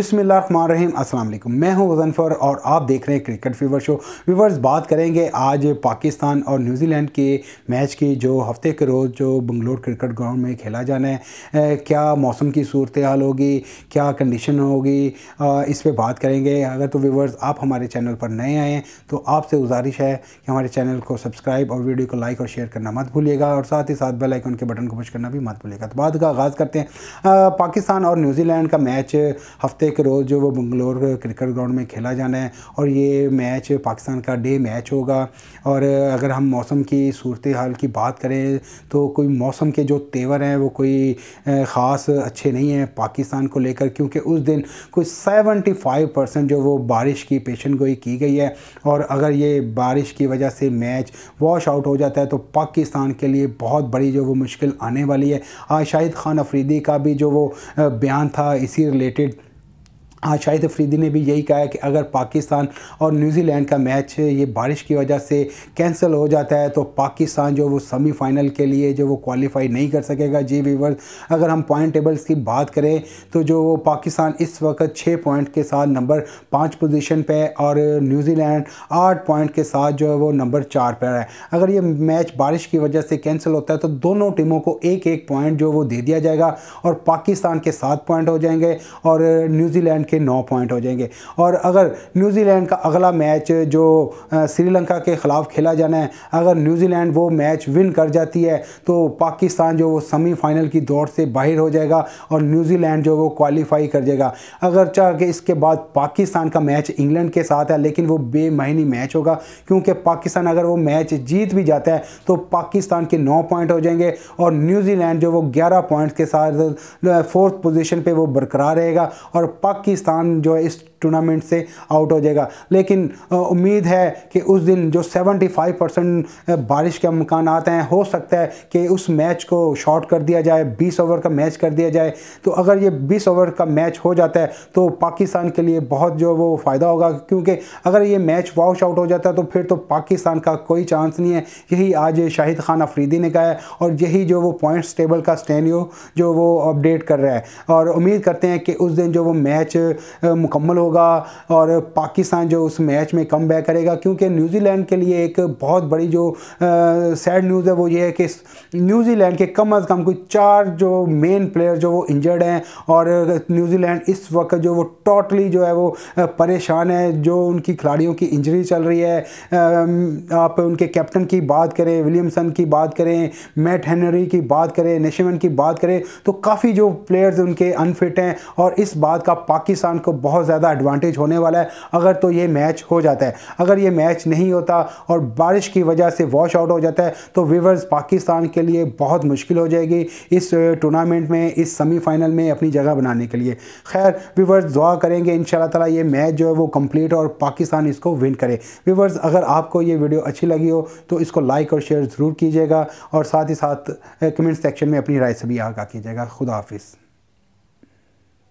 बसमिल्लाम अस्सलाम मैं हूं वजनफर और आप देख रहे हैं क्रिकेट फीवर शो व्यूवर्स बात करेंगे आज पाकिस्तान और न्यूजीलैंड के मैच की जो हफ्ते के रोज़ जो बंगलोर क्रिकेट ग्राउंड में खेला जाना है क्या मौसम की सूरत हाल होगी क्या कंडीशन होगी इस पर बात करेंगे अगर तो व्यूवर्स आप हमारे चैनल पर नए आए हैं तो आपसे गुजारिश है कि हमारे चैनल को सब्सक्राइब और वीडियो को लाइक और शेयर करना मत भूलिएगा और साथ ही साथ बेल आइकन के बटन को पुश करना भी मत भूलिएगा तो बात का आगाज़ करते हैं पाकिस्तान और न्यूजीलैंड का मैच हफ्ते एक रोज़ जो वो बंगलोर क्रिकेट ग्राउंड में खेला जाना है और ये मैच पाकिस्तान का डे मैच होगा और अगर हम मौसम की सूरत हाल की बात करें तो कोई मौसम के जो तेवर हैं वो कोई ख़ास अच्छे नहीं हैं पाकिस्तान को लेकर क्योंकि उस दिन कोई सेवेंटी फाइव परसेंट जो वो बारिश की पेशन गोई की गई है और अगर ये बारिश की वजह से मैच वॉश आउट हो जाता है तो पाकिस्तान के लिए बहुत बड़ी जो वो मुश्किल आने वाली है आज शाहिद खान अफरीदी का भी जो वो बयान था इसी रिलेटेड आज शाहिद अफरीदी ने भी यही कहा है कि अगर पाकिस्तान और न्यूजीलैंड का मैच ये बारिश की वजह से कैंसिल हो जाता है तो पाकिस्तान जो वो सेमीफाइनल के लिए जो वो क्वालिफाई नहीं कर सकेगा जी वीवर अगर हम पॉइंट टेबल्स की बात करें तो जो पाकिस्तान इस वक्त छः पॉइंट के साथ नंबर पाँच पोजीशन पे और न्यूजीलैंड आठ पॉइंट के साथ जो है वो नंबर चार पर है अगर ये मैच बारिश की वजह से कैंसिल होता है तो दोनों टीमों को एक एक पॉइंट जो वो दे दिया जाएगा और पाकिस्तान के सात पॉइंट हो जाएंगे और न्यूजीलैंड के नौ पॉइंट हो जाएंगे और अगर न्यूजीलैंड का अगला मैच जो श्रीलंका के ख़िलाफ़ खेला जाना है अगर न्यूजीलैंड वो मैच विन कर जाती है तो पाकिस्तान जो वो सेमीफाइनल की दौड़ से बाहर हो जाएगा और न्यूजीलैंड जो वो क्वालिफाई कर जाएगा अगर चाह के इसके बाद पाकिस्तान का मैच इंग्लैंड के साथ है लेकिन वो बेमहनी मैच होगा क्योंकि पाकिस्तान अगर वो मैच जीत भी जाता है तो पाकिस्तान के नौ पॉइंट हो जाएंगे और न्यूजीलैंड जो वो ग्यारह पॉइंट्स के साथ फोर्थ पोजिशन पर वो बरकरार रहेगा और पाकिस्तान पाकिस्तान जो है इस टूर्नामेंट से आउट हो जाएगा लेकिन उम्मीद है कि उस दिन जो 75 परसेंट बारिश के अमकान आते हैं हो सकता है कि उस मैच को शॉर्ट कर दिया जाए 20 ओवर का मैच कर दिया जाए तो अगर ये 20 ओवर का मैच हो जाता है तो पाकिस्तान के लिए बहुत जो वो फ़ायदा होगा क्योंकि अगर ये मैच वॉश आउट हो जाता है तो फिर तो पाकिस्तान का कोई चांस नहीं है यही आज शाहिद खान अफरीदी ने कहा है और यही जो वो पॉइंट्स टेबल का स्टैंड जो वो अपडेट कर रहा है और उम्मीद करते हैं कि उस दिन जो वो मैच मुकम्मल हो होगा और पाकिस्तान जो उस मैच में कम बैक करेगा क्योंकि न्यूजीलैंड के लिए एक बहुत बड़ी जो सैड न्यूज़ है वो ये है कि न्यूजीलैंड के कम अज़ कम कोई चार जो मेन प्लेयर जो वो इंजर्ड हैं और न्यूजीलैंड इस वक्त जो वो टोटली जो है वो परेशान है जो उनकी खिलाड़ियों की इंजरी चल रही है आप उनके कैप्टन की बात करें विलियमसन की बात करें मैट हेनरी की बात करें नेशमन की बात करें तो काफ़ी जो प्लेयर्स उनके अनफिट हैं और इस बात का पाकिस्तान को बहुत ज़्यादा एडवांटेज होने वाला है अगर तो ये मैच हो जाता है अगर ये मैच नहीं होता और बारिश की वजह से वॉश आउट हो जाता है तो विवर्स पाकिस्तान के लिए बहुत मुश्किल हो जाएगी इस टूर्नामेंट में इस सेमीफाइनल में अपनी जगह बनाने के लिए खैर विवर्स दुआ करेंगे इन ताला ये मैच जो है वो कंप्लीट और पाकिस्तान इसको विन करे विवर्स अगर आपको ये वीडियो अच्छी लगी हो तो इसको लाइक और शेयर ज़रूर कीजिएगा और साथ ही साथ कमेंट सेक्शन में अपनी राय से भी आगा कीजिएगा खुदा हाफिज़